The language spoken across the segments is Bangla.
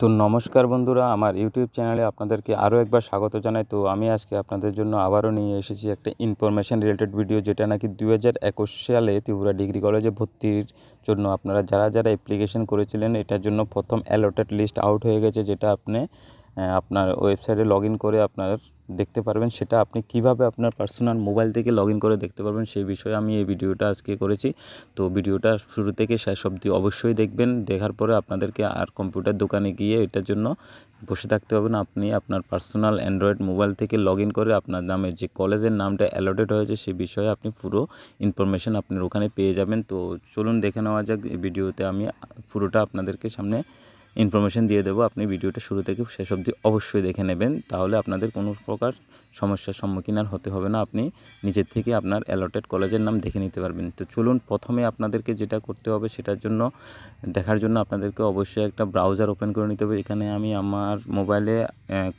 তো নমস্কার বন্ধুরা আমার ইউটিউব চ্যানেলে আপনাদেরকে আরও একবার স্বাগত জানাই তো আমি আজকে আপনাদের জন্য আবারও নিয়ে এসেছি একটা ইনফরমেশান রিলেটেড ভিডিও যেটা নাকি দু হাজার সালে ত্রিপুরা ডিগ্রি কলেজে ভর্তির জন্য আপনারা যারা যারা অ্যাপ্লিকেশন করেছিলেন এটার জন্য প্রথম অ্যালোটেড লিস্ট আউট হয়ে গেছে যেটা আপনি আপনার ওয়েবসাইটে লগ করে আপনার দেখতে পারবেন সেটা আপনি কিভাবে আপনার পার্সোনাল মোবাইল থেকে লগ করে দেখতে পারবেন সেই বিষয়ে আমি এই ভিডিওটা আজকে করেছি তো ভিডিওটা শুরু থেকে শেষ অব্দি অবশ্যই দেখবেন দেখার পরে আপনাদেরকে আর কম্পিউটার দোকানে গিয়ে এটার জন্য বসে থাকতে হবে না আপনি আপনার পার্সোনাল অ্যান্ড্রয়েড মোবাইল থেকে লগ করে আপনার নামে যে কলেজের নামটা অ্যালোটেড হয়েছে সে বিষয়ে আপনি পুরো ইনফরমেশান আপনার ওখানে পেয়ে যাবেন তো চলুন দেখে নেওয়া যাক এই ভিডিওতে আমি পুরোটা আপনাদেরকে সামনে ইনফরমেশান দিয়ে দেবো আপনি ভিডিওটা শুরু থেকে শেষ অবধি অবশ্যই দেখে নেবেন তাহলে আপনাদের কোনো প্রকার সমস্যার সম্মুখীন আর হতে হবে না আপনি নিজের থেকে আপনার অ্যালটেড কলেজের নাম দেখে নিতে পারবেন তো চলুন প্রথমে আপনাদেরকে যেটা করতে হবে সেটার জন্য দেখার জন্য আপনাদেরকে অবশ্যই একটা ব্রাউজার ওপেন করে নিতে হবে এখানে আমি আমার মোবাইলে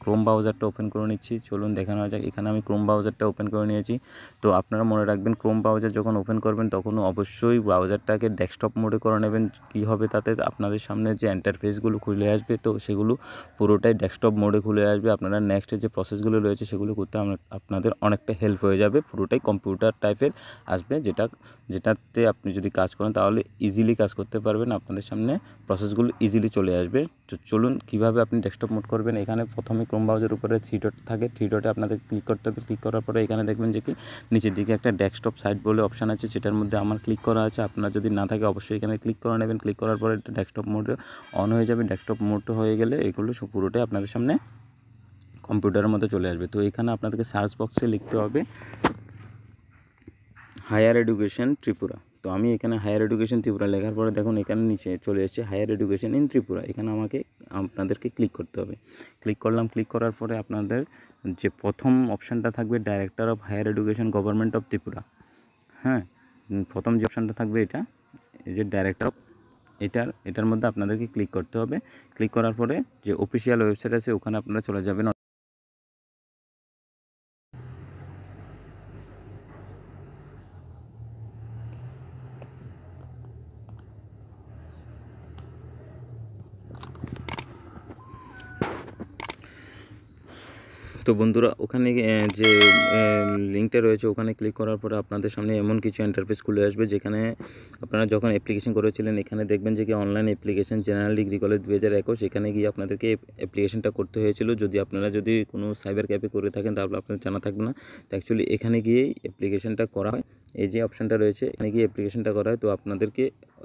ক্রোম ব্রাউজারটা ওপেন করে নিচ্ছি চলুন দেখানো যাক এখানে আমি ক্রোম ব্রাউজারটা ওপেন করে নিয়েছি তো আপনারা মনে রাখবেন ক্রোম ব্রাউজার যখন ওপেন করবেন তখন অবশ্যই ব্রাউজারটাকে ডেস্কটপ মোডে করে নেবেন কী হবে তাতে আপনাদের সামনে যে এন্টারফেসগুলো খুলে আসবে তো সেগুলো পুরোটাই ডেস্কটপ মোডে খুলে আসবে আপনারা নেক্সটের যে প্রসেসগুলো রয়েছে সেগুলো করতে আপনাদের অনেকটা হেল্প হয়ে যাবে পুরোটাই কম্পিউটার টাইপের আসবে যেটা যেটাতে আপনি যদি কাজ করেন তাহলে ইজিলি কাজ করতে পারবেন আপনাদের সামনে প্রসেসগুলো ইজিলি চলে আসবে চলুন কীভাবে আপনি ডেস্কটপ মোড করবেন এখানে প্রথমে ক্রোম ব্রাউজার উপরে থ্রি ডট থাকে থ্রি ডটে আপনাদের ক্লিক করতে হবে ক্লিক করার পরে এখানে দেখবেন যে কি নিচের দিকে একটা ডেস্কটপ সাইট বলে অপশান আছে সেটার মধ্যে আমার ক্লিক করা আছে আপনার যদি না থাকে অবশ্যই এখানে ক্লিক করে নেবেন ক্লিক করার পরে ডেস্কটপ মোডে অন হয়ে যাবে ডেস্কটপ মোড হয়ে গেলে এগুলো পুরোটাই আপনাদের সামনে কম্পিউটারের মতো চলে আসবে তো এখানে আপনাদেরকে সার্চ বক্সে লিখতে হবে হায়ার এডুকেশন ত্রিপুরা তো আমি এখানে হায়ার এডুকেশন ত্রিপুরা লেখার পরে দেখুন এখানে নিচে চলে এসেছে হায়ার এডুকেশন ইন ত্রিপুরা এখানে আমাকে আপনাদেরকে ক্লিক করতে হবে ক্লিক করলাম ক্লিক করার পরে আপনাদের যে প্রথম অপশানটা থাকবে director of higher education government of Tripura হ্যাঁ প্রথম যে অপশানটা থাকবে এটা এই যে ডাইরেক্টর অফ এটার এটার মধ্যে আপনাদেরকে ক্লিক করতে হবে ক্লিক করার পরে যে অফিসিয়াল ওয়েবসাইট আছে ওখানে আপনারা চলে যাবেন তো বন্ধুরা ওখানে যে লিঙ্কটা রয়েছে ওখানে ক্লিক করার পরে আপনাদের সামনে এমন কিছু ইন্টারফেস খুলে আসবে যেখানে আপনারা যখন অ্যাপ্লিকেশন করেছিলেন এখানে দেখবেন যে কি online application general degree college দু হাজার একুশ এখানে গিয়ে আপনাদেরকে অ্যাপ্লিকেশনটা করতে হয়েছিল যদি আপনারা যদি কোনো সাইবার ক্যাফে করে থাকেন তাহলে আপনাদের জানা থাকবে না তো অ্যাকচুয়ালি এখানে গিয়েই অ্যাপ্লিকেশনটা করা হয় এই যে অপশানটা রয়েছে এখানে গিয়ে অ্যাপ্লিকেশনটা করা হয় তো আপনাদেরকে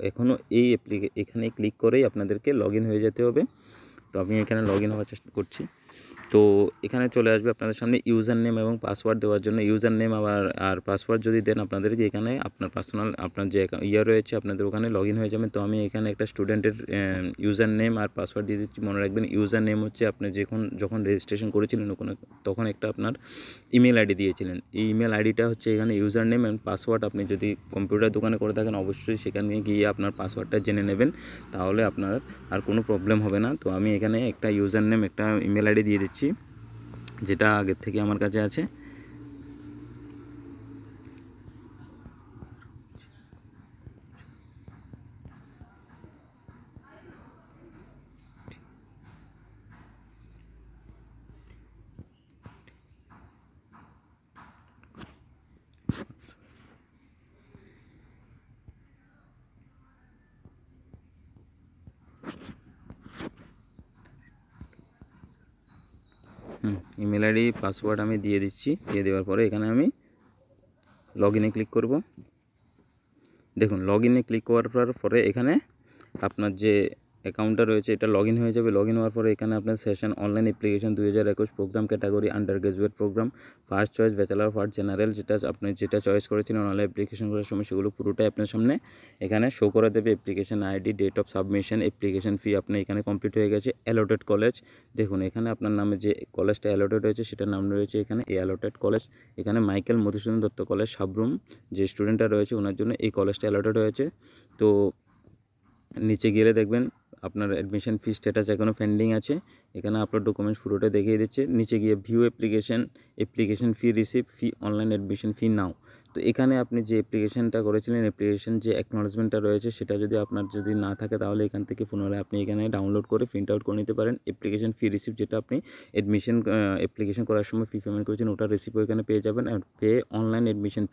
এখনও এই এখানে ক্লিক করেই আপনাদেরকে লগ হয়ে যেতে হবে তো আমি এখানে লগ ইন হওয়ার চেষ্টা করছি তো এখানে চলে আসবে আপনাদের সামনে ইউজার নেম এবং পাসওয়ার্ড দেওয়ার জন্য ইউজার নেম আবার আর পাসওয়ার্ড যদি দেন আপনাদেরকে এখানে আপনার পার্সোনাল আপনার যে ইয়ে রয়েছে আপনাদের ওখানে লগ হয়ে যাবেন তো আমি এখানে একটা স্টুডেন্টের ইউজার নেম আর পাসওয়ার্ড দিয়ে দিচ্ছি মনে রাখবেন ইউজার নেম হচ্ছে আপনি যখন যখন রেজিস্ট্রেশন করেছিলেন ওখানে তখন একটা আপনার ইমেল আইডি দিয়েছিলেন এই ইমেল আইডিটা হচ্ছে এখানে ইউজার নেম অ্যান্ড পাসওয়ার্ড আপনি যদি কম্পিউটার দোকানে করে থাকেন অবশ্যই সেখানে গিয়ে আপনার পাসওয়ার্ডটা জেনে নেবেন তাহলে আপনার আর কোনো প্রবলেম হবে না তো আমি এখানে একটা ইউজার নেম একটা ইমেল আইডি দিয়ে দিচ্ছি দিচ্ছি যেটা আগের থেকে আমার কাছে আছে ইমেল আইডি পাসওয়ার্ড আমি দিয়ে দিচ্ছি দিয়ে দেওয়ার পরে এখানে আমি লগ ইনে ক্লিক করব দেখুন লগ ইনে ক্লিক করার পরে এখানে আপনার যে অ্যাকাউন্টটা রয়েছে এটা লগ হয়ে যাবে লগ হওয়ার পরে এখানে আপনার সেশন অনলাইন অ্যাপ্লিকেশন দুই হাজার একুশ program category undergraduate program first choice bachelor first general যেটা আপনি যেটা চয়েস করেছিলেন অনলাইন অ্যাপ্লিকেশন করার সময় সেগুলো পুরোটাই আপনার সামনে এখানে শো করে দেবে application ID date of submission application fee আপনি এখানে কমপ্লিট হয়ে গেছে অ্যালোটেড কলেজ দেখুন এখানে আপনার নামে যে কলেজটা অ্যালোটেড হয়েছে সেটার নাম রয়েছে এখানে এই অ্যালোটেড কলেজ এখানে মাইকেল মধুসূদন দত্ত কলেজ সাবরুম যে স্টুডেন্টরা রয়েছে ওনার জন্য এই কলেজটা অ্যালোটেড হয়েছে তো নিচে গেলে দেখবেন আপনার অ্যাডমিশন ফি স্ট্যাটাস এখনও পেন্ডিং আছে এখানে আপনার ডকুমেন্টস পুরোটা দেখিয়ে দিচ্ছে নিচে গিয়ে view application application fee receive fee online admission fee now তো এখানে আপনি যে অ্যাপ্লিকেশনটা করেছিলেন অ্যাপ্লিকেশন যে অ্যাকনোলজমেন্টটা রয়েছে সেটা যদি আপনার যদি না থাকে তাহলে এখান থেকে পুনরায় আপনি এখানে ডাউনলোড করে প্রিন্ট আউট করে নিতে পারেন অ্যাপ্লিকেশন ফি রিসিভ যেটা আপনি অ্যাডমিশন অ্যাপ্লিকেশন করার সময় ফি পেমেন্ট করেছেন ওটা রিসিভ এখানে পেয়ে যাবেন আর পে অনলাইন অ্যাডমিশন